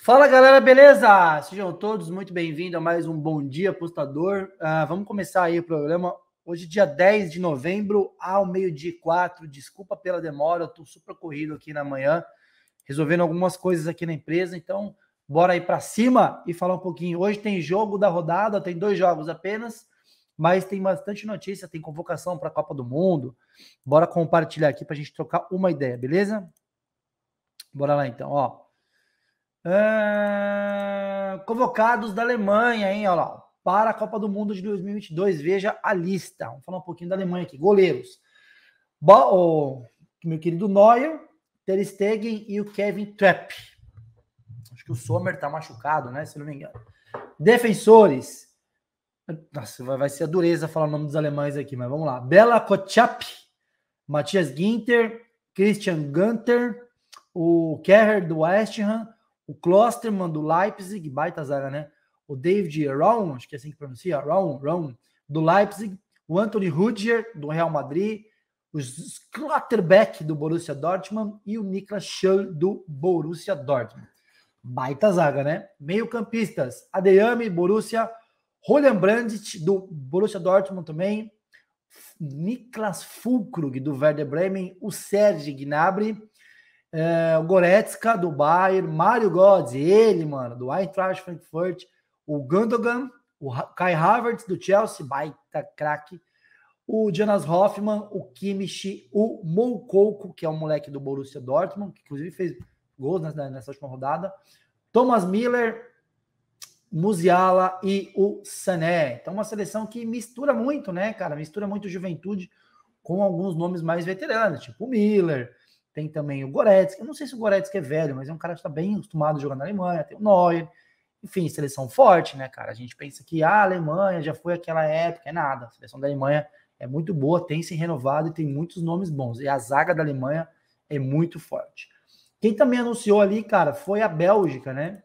Fala galera, beleza? Sejam todos muito bem-vindos a mais um Bom Dia Apostador. Uh, vamos começar aí o programa. Hoje, dia 10 de novembro, ao meio-dia 4. Desculpa pela demora, eu tô super corrido aqui na manhã, resolvendo algumas coisas aqui na empresa. Então, bora aí para cima e falar um pouquinho. Hoje tem jogo da rodada, tem dois jogos apenas, mas tem bastante notícia, tem convocação para a Copa do Mundo. Bora compartilhar aqui para a gente trocar uma ideia, beleza? Bora lá então, ó convocados da Alemanha, hein, olha lá, para a Copa do Mundo de 2022, veja a lista. Vamos falar um pouquinho da Alemanha aqui. Goleiros. oh, meu querido Neuer, Ter Stegen e o Kevin Trapp. Acho que o Sommer está machucado, né, se não me engano. Defensores. Nossa, vai ser a dureza falar o nome dos alemães aqui, mas vamos lá. Bela Kotchap, Matias Ginter, Christian Gunter, o Kerrer do West Ham, o Klosterman do Leipzig, baita zaga, né? O David Raum, acho que é assim que pronuncia, Raum, Raum, do Leipzig, o Anthony Rudger, do Real Madrid, o Schlotterbeck, do Borussia Dortmund e o Niklas Schöll, do Borussia Dortmund. Baita zaga, né? Meio campistas, Adeyemi, Borussia, Julian Brandt, do Borussia Dortmund também, Niklas Fulkrug, do Werder Bremen, o Sérgio Gnabry, é, o Goretzka do Bayern, Mário godz ele, mano, do Eintracht Frankfurt, o Gundogan, o Kai Havertz do Chelsea, baita craque, o Jonas Hoffmann, o Kimmich, o Moukoko, que é um moleque do Borussia Dortmund, que inclusive fez gols nessa, nessa última rodada, Thomas Miller, Musiala e o Sané. Então, uma seleção que mistura muito, né, cara? Mistura muito juventude com alguns nomes mais veteranos, tipo o Miller, tem também o Goretzka. Eu não sei se o Goretzka é velho, mas é um cara que está bem acostumado a jogar na Alemanha, tem o Neuer. Enfim, seleção forte, né, cara? A gente pensa que ah, a Alemanha já foi aquela época, é nada. A seleção da Alemanha é muito boa, tem se renovado e tem muitos nomes bons. E a zaga da Alemanha é muito forte. Quem também anunciou ali, cara, foi a Bélgica, né?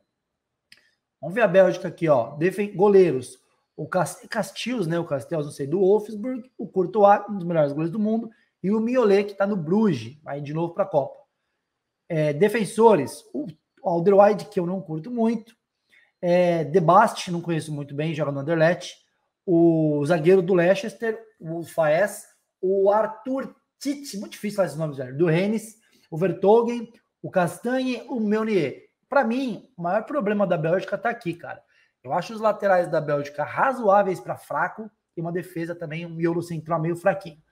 Vamos ver a Bélgica aqui, ó. Defen goleiros. O Castilhos né? O Castios, não sei, do Wolfsburg. O Courtois, um dos melhores goleiros do mundo. E o Miolet, que está no Bruges, vai de novo para a Copa. É, defensores, o Alderweide, que eu não curto muito. É, Debast, não conheço muito bem, joga no Anderlecht. O zagueiro do Leicester, o Faes. O Arthur Tite, muito difícil falar esses nomes, velho. Do Rennes, o Vertogen, o Castanhe, o Meunier. Para mim, o maior problema da Bélgica está aqui, cara. Eu acho os laterais da Bélgica razoáveis para fraco e uma defesa também, um miolo central meio fraquinho.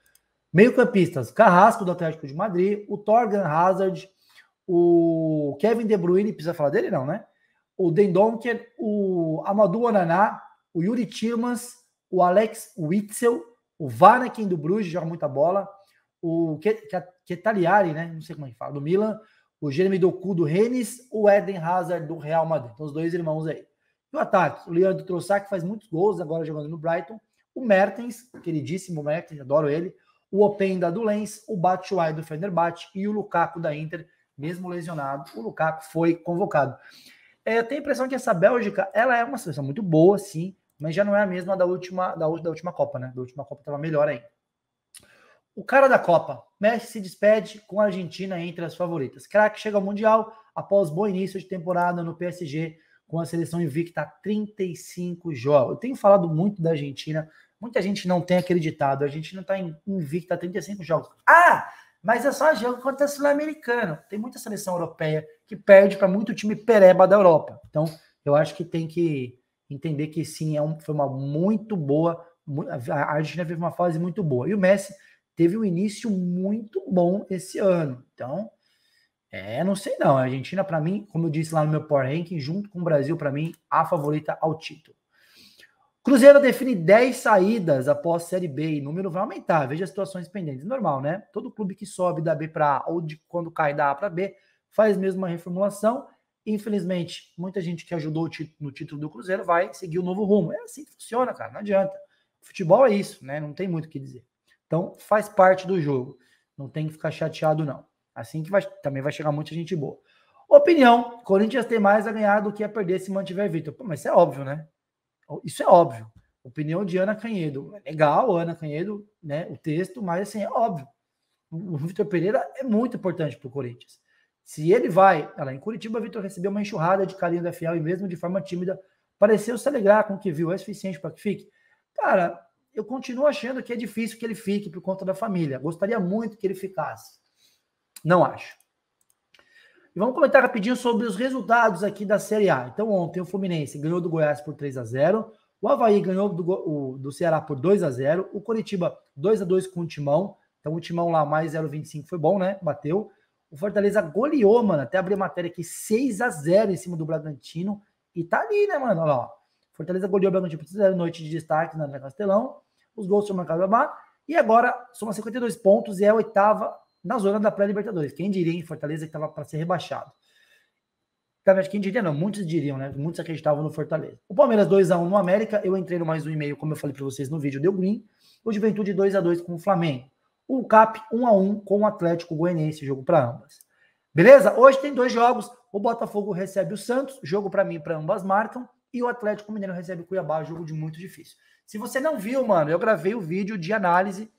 Meio-campistas: Carrasco do Atlético de Madrid, o Thorgan Hazard, o Kevin De Bruyne, precisa falar dele, não, né? O Dendonker, o Amadou Onaná, o Yuri Timas, o Alex Witzel, o Vanakin do Bruges, joga muita bola, o Ketaliari, né? Não sei como é que fala, do Milan, o Jeremy Doku do Rennes, o Eden Hazard do Real Madrid. Então, os dois irmãos aí. E o ataque, o Leandro Trossard, que faz muitos gols agora jogando no Brighton, o Mertens, queridíssimo Mertens, adoro ele, o Openda do Lens, o Batshuayi do Fenerbahçe e o Lukaku da Inter, mesmo lesionado, o Lukaku foi convocado. É, eu tenho a impressão que essa Bélgica, ela é uma seleção muito boa, sim, mas já não é a mesma da última, da, da última Copa, né? Da última Copa estava melhor aí O cara da Copa, Messi se despede com a Argentina entre as favoritas. Craque chega ao Mundial após bom início de temporada no PSG, com a seleção invicta a 35 jogos. Eu tenho falado muito da Argentina Muita gente não tem acreditado. A gente não está invicta a 35 jogos. Ah, mas é só jogo contra sul-americano. Tem muita seleção europeia que perde para muito time pereba da Europa. Então, eu acho que tem que entender que sim, é um, foi uma muito boa. A Argentina vive uma fase muito boa. E o Messi teve um início muito bom esse ano. Então, é, não sei não. A Argentina, para mim, como eu disse lá no meu Power Ranking, junto com o Brasil, para mim, a favorita ao título. Cruzeiro define 10 saídas após Série B e o número vai aumentar. Veja as situações pendentes. Normal, né? Todo clube que sobe da B para A ou de quando cai da A para B faz mesmo uma reformulação. Infelizmente, muita gente que ajudou no título do Cruzeiro vai seguir o novo rumo. É assim que funciona, cara. Não adianta. Futebol é isso, né? Não tem muito o que dizer. Então, faz parte do jogo. Não tem que ficar chateado, não. Assim que vai, também vai chegar muita gente boa. Opinião: Corinthians tem mais a ganhar do que a perder se mantiver Vitor. Mas isso é óbvio, né? Isso é óbvio. Opinião de Ana Canhedo. É legal, Ana Canhedo, né? O texto, mas assim, é óbvio. O Vitor Pereira é muito importante para o Corinthians. Se ele vai, lá em Curitiba, o Vitor recebeu uma enxurrada de carinho da fiel e mesmo de forma tímida, pareceu se alegrar com o que viu. É suficiente para que fique? Cara, eu continuo achando que é difícil que ele fique por conta da família. Gostaria muito que ele ficasse. Não acho. E vamos comentar rapidinho sobre os resultados aqui da Série A. Então, ontem o Fluminense ganhou do Goiás por 3 a 0 o Havaí ganhou do, o, do Ceará por 2 a 0 o Curitiba 2 a 2 com o Timão. Então, o Timão lá mais 0,25 foi bom, né? Bateu. O Fortaleza goleou, mano. Até abrir a matéria aqui 6 a 0 em cima do Bragantino. E tá ali, né, mano? Olha lá. Ó. Fortaleza goleou o Bragantino por 0 noite de destaque na Castelão. Os gols foram marcados lá. E agora soma 52 pontos e é a oitava na zona da pré-Libertadores. Quem diria em Fortaleza que estava para ser rebaixado? Também quem diria, não, muitos diriam, né? Muitos acreditavam no Fortaleza. O Palmeiras 2x1 no América, eu entrei no mais um e-mail, como eu falei para vocês no vídeo, deu green. O Juventude 2x2 com o Flamengo. O CAP 1x1 com o Atlético Goianiense, jogo para ambas. Beleza? Hoje tem dois jogos. O Botafogo recebe o Santos, jogo para mim, para ambas marcam. E o Atlético Mineiro recebe o Cuiabá, jogo de muito difícil. Se você não viu, mano, eu gravei o vídeo de análise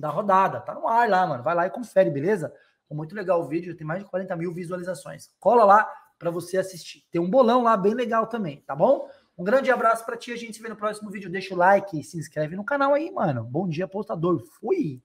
da rodada. Tá no ar lá, mano. Vai lá e confere, beleza? muito legal o vídeo, tem mais de 40 mil visualizações. Cola lá para você assistir. Tem um bolão lá bem legal também, tá bom? Um grande abraço para ti, a gente se vê no próximo vídeo. Deixa o like, se inscreve no canal aí, mano. Bom dia, postador. Fui!